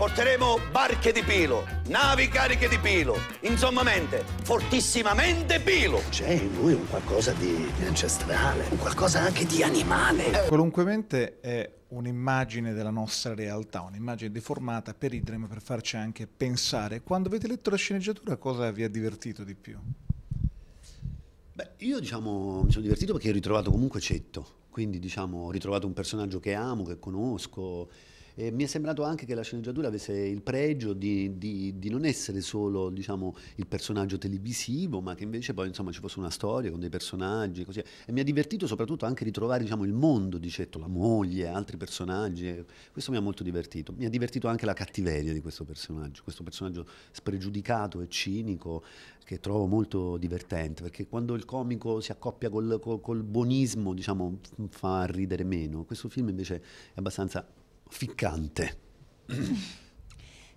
porteremo barche di pilo, navi cariche di pilo, insomma mente, fortissimamente pilo. C'è in lui un qualcosa di, ancestrale, un qualcosa anche di animale. Eh, Qualunque mente è un'immagine della nostra realtà, un'immagine deformata per idrem, per farci anche pensare. Quando avete letto la sceneggiatura cosa vi ha divertito di più? Beh, io diciamo mi sono divertito perché ho ritrovato comunque Cetto, quindi diciamo ho ritrovato un personaggio che amo, che conosco, e mi è sembrato anche che la sceneggiatura avesse il pregio di, di, di non essere solo diciamo, il personaggio televisivo, ma che invece poi insomma, ci fosse una storia con dei personaggi. Così. E mi ha divertito soprattutto anche ritrovare diciamo, il mondo di Cetto, la moglie, altri personaggi. Questo mi ha molto divertito. Mi ha divertito anche la cattiveria di questo personaggio, questo personaggio spregiudicato e cinico che trovo molto divertente, perché quando il comico si accoppia col, col, col buonismo diciamo, fa ridere meno. Questo film invece è abbastanza ficcante.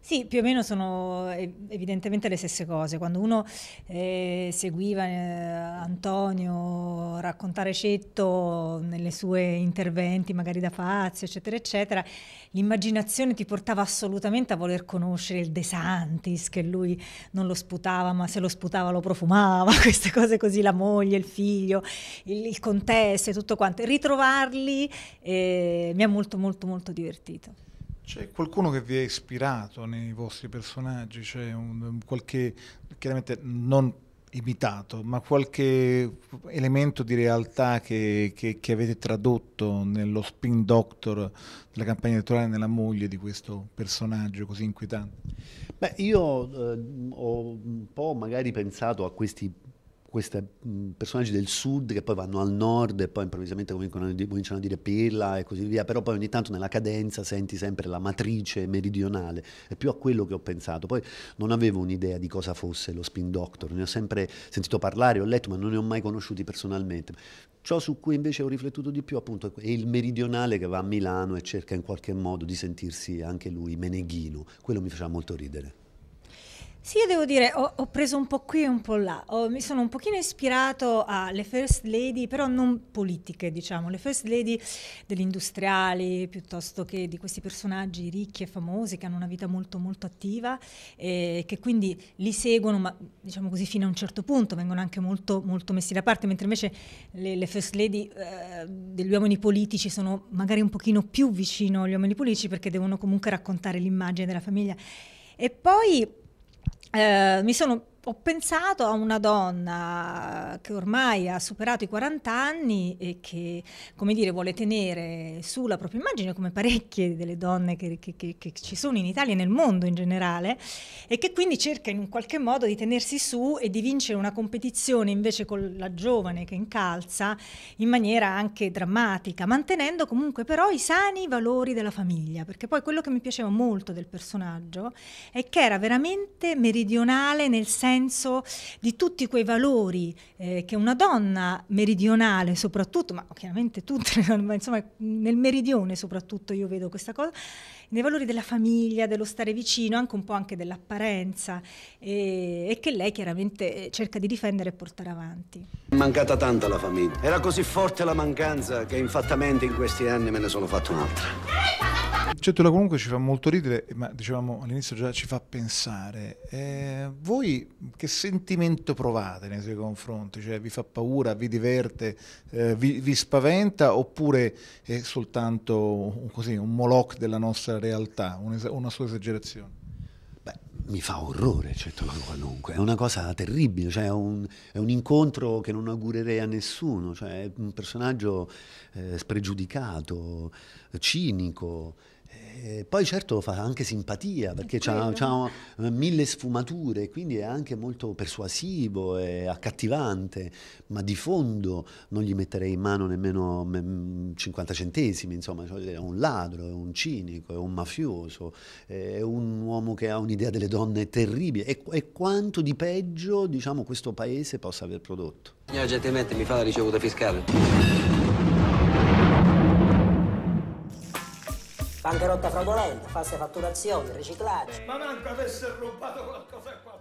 Sì, più o meno sono evidentemente le stesse cose. Quando uno eh, seguiva eh, Antonio raccontare Cetto nelle sue interventi, magari da Fazio, eccetera, eccetera, l'immaginazione ti portava assolutamente a voler conoscere il De Santis, che lui non lo sputava, ma se lo sputava lo profumava, queste cose così, la moglie, il figlio, il, il contesto e tutto quanto. Ritrovarli eh, mi ha molto, molto, molto divertito. C'è qualcuno che vi ha ispirato nei vostri personaggi? C'è qualche, chiaramente non imitato, ma qualche elemento di realtà che, che, che avete tradotto nello spin doctor della campagna elettorale nella moglie di questo personaggio così inquietante? Beh, io eh, ho un po' magari pensato a questi questi personaggi del sud che poi vanno al nord e poi improvvisamente cominciano a dire Pirla e così via, però poi ogni tanto nella cadenza senti sempre la matrice meridionale, è più a quello che ho pensato. Poi non avevo un'idea di cosa fosse lo Spin Doctor, ne ho sempre sentito parlare, ho letto, ma non ne ho mai conosciuti personalmente. Ciò su cui invece ho riflettuto di più appunto è il meridionale che va a Milano e cerca in qualche modo di sentirsi anche lui meneghino, quello mi faceva molto ridere. Sì, io devo dire, ho, ho, preso un po' qui e un po' là. Ho, mi sono un pochino ispirato alle first lady, però non politiche, diciamo, le first lady degli industriali, piuttosto che di questi personaggi ricchi e famosi che hanno una vita molto molto attiva e che quindi li seguono, ma diciamo così fino a un certo punto, vengono anche molto, molto messi da parte, mentre invece le, le first lady eh, degli uomini politici sono magari un pochino più vicino agli uomini politici perché devono comunque raccontare l'immagine della famiglia. E poi eh, mi sono ho pensato a una donna eh, che ormai ha superato i 40 anni e che, come dire, vuole tenere su la propria immagine, come parecchie delle donne che, che, che, che, ci sono in Italia e nel mondo in generale, e che quindi cerca in un qualche modo di tenersi su e di vincere una competizione invece con la giovane che incalza in maniera anche drammatica, mantenendo comunque però i sani valori della famiglia, perché poi quello che mi piaceva molto del personaggio è che era veramente meridionale nel senso senso di tutti quei valori eh, che una donna meridionale soprattutto, ma chiaramente tutte le donne, ma insomma nel meridione soprattutto io vedo questa cosa, nei valori della famiglia, dello stare vicino, anche un po' anche dell'apparenza e, e che lei chiaramente eh, cerca di difendere e portare avanti. mancata tanta la famiglia, era così forte la mancanza che infattamente in questi anni me ne sono fatto un'altra. Certo, cioè, la comunque ci fa molto ridere, ma dicevamo all'inizio già ci fa pensare. Eh, voi che sentimento provate nei suoi confronti? Cioè, vi fa paura, vi diverte, eh, vi, vi, spaventa oppure è soltanto così, un moloch della nostra realtà, una sua esagerazione? mi fa orrore, certo, la qualunque. È una cosa terribile, cioè è, un, è un, incontro che non augurerei a nessuno, cioè è un personaggio eh, spregiudicato, eh, cinico, e eh, poi certo fa anche simpatia perché ha eh, mille sfumature, quindi è anche molto persuasivo e accattivante, ma di fondo non gli metterei in mano nemmeno 50 mm, centesimi, insomma, cioè è un ladro, è un cinico, è un mafioso, è un uomo che ha un'idea delle donne terribile e, e quanto di peggio diciamo, questo paese possa aver prodotto. Signora gentilmente mi fa la ricevuta fiscale bancarotta fraudolenta, false fatturazioni, riciclaggio. Ma manca avesse rubato qualcosa qua.